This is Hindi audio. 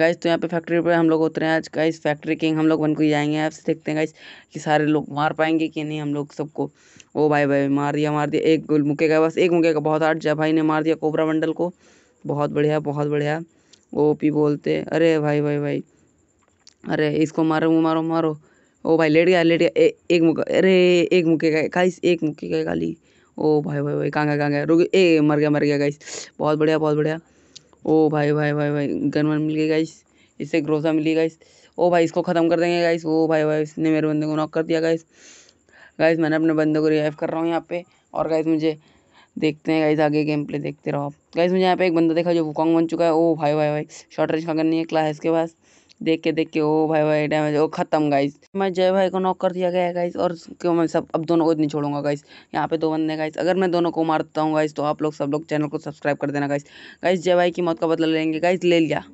गाइस तो यहाँ पे फैक्ट्री पे हम लोग उतरे हैं आज गाइस फैक्ट्री किंग हम लोग बन ही जाएंगे आपसे देखते हैं गाइस कि सारे लोग मार पाएंगे कि नहीं हम लोग सबको ओ भाई भाई मार दिया मार दिया एक मुके का बस एक मुके का बहुत हार्ड जब भाई ने मार दिया कोबरा मंडल को बहुत बढ़िया बहुत बढ़िया ओ पी बोलते अरे भाई भाई भाई अरे इसको मारो मारो मारो ओ भाई लेट गया लेट गया ए, एक मुका अरे एक मुके का गाइस एक मुके का खाली ओ भाई भाई भाई कहाँ गया कहाँ गया रुक ए मर गया मर गया गाइस बहुत बढ़िया बहुत बढ़िया ओ भाई भाई भाई भाई गन वन मिल गई गाइस इससे ग्रोसा मिली गाइस ओ भाई इसको ख़त्म कर देंगे गाइस ओ भाई भाई इसने मेरे बंदे को नॉक कर दिया गाइस गाइस मैंने अपने बंदे को रिवाइव कर रहा हूँ यहाँ पे और गाइस मुझे देखते हैं गाइज आगे गेम प्ले देखते रहो गाइज मुझे यहाँ पे एक बंदा देखा जो वुकॉन्ग बन चुका है ओ भाई भाई भाई शॉर्ट रेंज खाकर नहीं है क्लास के पास देख के देख के ओ भाई भाई डैमेज ओ खत्म गाइस मैं जय भाई को नॉक कर दिया गया है गाइस और क्यों मैं सब अब दोनों को नहीं छोड़ूंगा गाइस यहाँ पे दो बंदे गाइस अगर मैं दोनों को मारता हूँ गाइस तो आप लोग सब लोग चैनल को सब्सक्राइब कर देना गाइस गाइस जय भाई की मौत का बदला लेंगे गाइस ले लिया